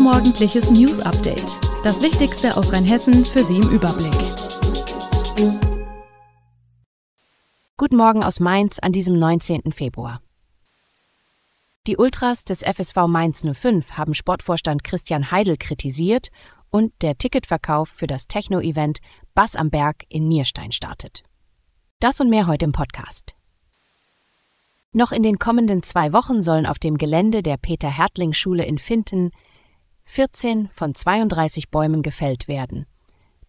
euer morgendliches News Update. Das Wichtigste aus Rheinhessen für Sie im Überblick. Guten Morgen aus Mainz an diesem 19. Februar. Die Ultras des FSV Mainz 05 haben Sportvorstand Christian Heidel kritisiert und der Ticketverkauf für das Techno-Event Bass am Berg in Nierstein startet. Das und mehr heute im Podcast. Noch in den kommenden zwei Wochen sollen auf dem Gelände der Peter-Hertling-Schule in Finten 14 von 32 Bäumen gefällt werden.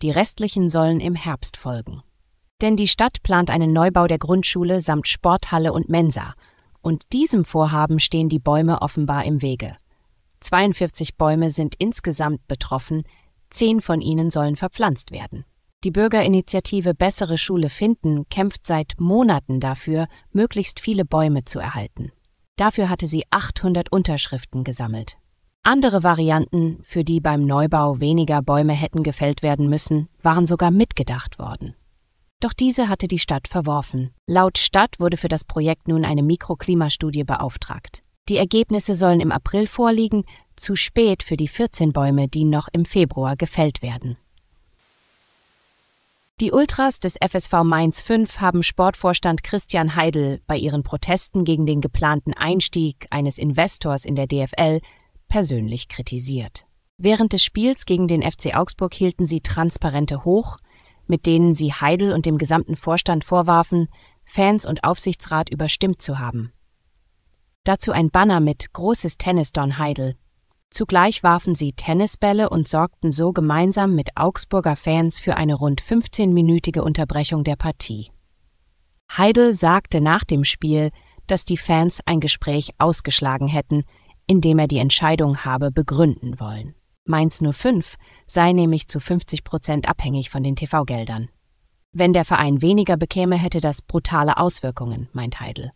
Die restlichen sollen im Herbst folgen. Denn die Stadt plant einen Neubau der Grundschule samt Sporthalle und Mensa. Und diesem Vorhaben stehen die Bäume offenbar im Wege. 42 Bäume sind insgesamt betroffen, 10 von ihnen sollen verpflanzt werden. Die Bürgerinitiative Bessere Schule finden kämpft seit Monaten dafür, möglichst viele Bäume zu erhalten. Dafür hatte sie 800 Unterschriften gesammelt. Andere Varianten, für die beim Neubau weniger Bäume hätten gefällt werden müssen, waren sogar mitgedacht worden. Doch diese hatte die Stadt verworfen. Laut Stadt wurde für das Projekt nun eine Mikroklimastudie beauftragt. Die Ergebnisse sollen im April vorliegen, zu spät für die 14 Bäume, die noch im Februar gefällt werden. Die Ultras des FSV Mainz 5 haben Sportvorstand Christian Heidel bei ihren Protesten gegen den geplanten Einstieg eines Investors in der DFL persönlich kritisiert. Während des Spiels gegen den FC Augsburg hielten sie Transparente hoch, mit denen sie Heidel und dem gesamten Vorstand vorwarfen, Fans und Aufsichtsrat überstimmt zu haben. Dazu ein Banner mit Großes Tennis Don Heidel. Zugleich warfen sie Tennisbälle und sorgten so gemeinsam mit Augsburger Fans für eine rund 15-minütige Unterbrechung der Partie. Heidel sagte nach dem Spiel, dass die Fans ein Gespräch ausgeschlagen hätten, indem er die Entscheidung habe begründen wollen. Mainz 05 sei nämlich zu 50 Prozent abhängig von den TV-Geldern. Wenn der Verein weniger bekäme, hätte das brutale Auswirkungen, meint Heidel.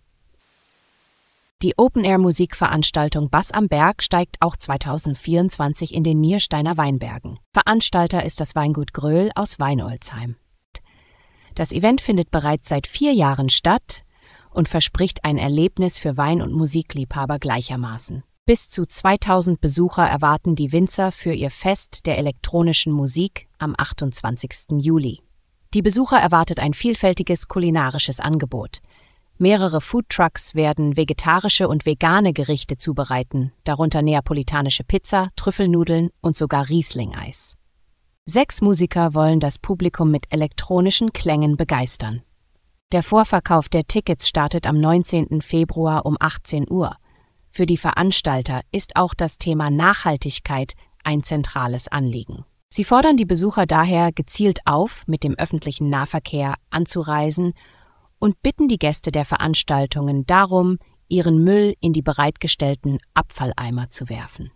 Die Open-Air-Musikveranstaltung Bass am Berg steigt auch 2024 in den Niersteiner Weinbergen. Veranstalter ist das Weingut Gröhl aus Weinolzheim. Das Event findet bereits seit vier Jahren statt und verspricht ein Erlebnis für Wein- und Musikliebhaber gleichermaßen. Bis zu 2000 Besucher erwarten die Winzer für ihr Fest der elektronischen Musik am 28. Juli. Die Besucher erwartet ein vielfältiges kulinarisches Angebot. Mehrere Foodtrucks werden vegetarische und vegane Gerichte zubereiten, darunter neapolitanische Pizza, Trüffelnudeln und sogar Rieslingeis. Sechs Musiker wollen das Publikum mit elektronischen Klängen begeistern. Der Vorverkauf der Tickets startet am 19. Februar um 18 Uhr. Für die Veranstalter ist auch das Thema Nachhaltigkeit ein zentrales Anliegen. Sie fordern die Besucher daher gezielt auf, mit dem öffentlichen Nahverkehr anzureisen und bitten die Gäste der Veranstaltungen darum, ihren Müll in die bereitgestellten Abfalleimer zu werfen.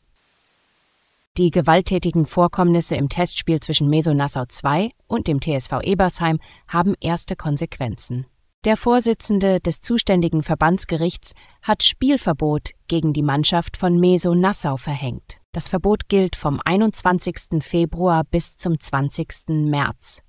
Die gewalttätigen Vorkommnisse im Testspiel zwischen Meso Nassau 2 und dem TSV Ebersheim haben erste Konsequenzen. Der Vorsitzende des zuständigen Verbandsgerichts hat Spielverbot gegen die Mannschaft von Meso Nassau verhängt. Das Verbot gilt vom 21. Februar bis zum 20. März.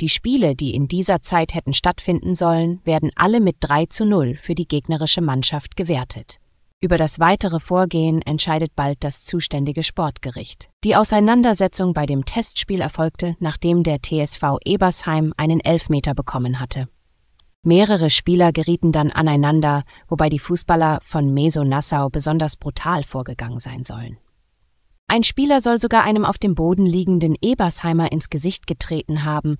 Die Spiele, die in dieser Zeit hätten stattfinden sollen, werden alle mit 3 zu 0 für die gegnerische Mannschaft gewertet. Über das weitere Vorgehen entscheidet bald das zuständige Sportgericht. Die Auseinandersetzung bei dem Testspiel erfolgte, nachdem der TSV Ebersheim einen Elfmeter bekommen hatte. Mehrere Spieler gerieten dann aneinander, wobei die Fußballer von Meso Nassau besonders brutal vorgegangen sein sollen. Ein Spieler soll sogar einem auf dem Boden liegenden Ebersheimer ins Gesicht getreten haben.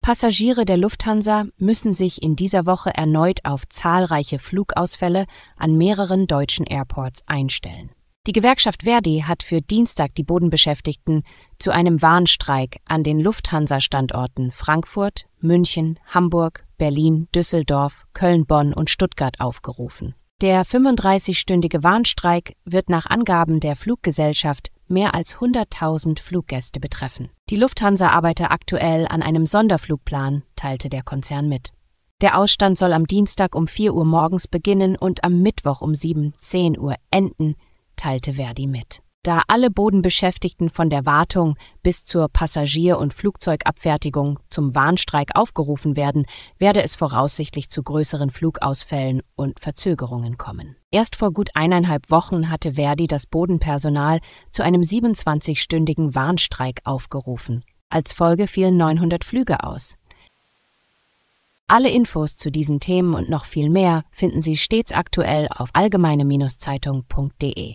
Passagiere der Lufthansa müssen sich in dieser Woche erneut auf zahlreiche Flugausfälle an mehreren deutschen Airports einstellen die Gewerkschaft Verdi hat für Dienstag die Bodenbeschäftigten zu einem Warnstreik an den Lufthansa-Standorten Frankfurt, München, Hamburg, Berlin, Düsseldorf, Köln-Bonn und Stuttgart aufgerufen. Der 35-stündige Warnstreik wird nach Angaben der Fluggesellschaft mehr als 100.000 Fluggäste betreffen. Die Lufthansa arbeite aktuell an einem Sonderflugplan, teilte der Konzern mit. Der Ausstand soll am Dienstag um 4 Uhr morgens beginnen und am Mittwoch um 7, 10 Uhr enden, teilte Verdi mit. Da alle Bodenbeschäftigten von der Wartung bis zur Passagier- und Flugzeugabfertigung zum Warnstreik aufgerufen werden, werde es voraussichtlich zu größeren Flugausfällen und Verzögerungen kommen. Erst vor gut eineinhalb Wochen hatte Verdi das Bodenpersonal zu einem 27-stündigen Warnstreik aufgerufen. Als Folge fielen 900 Flüge aus. Alle Infos zu diesen Themen und noch viel mehr finden Sie stets aktuell auf allgemeine-zeitung.de.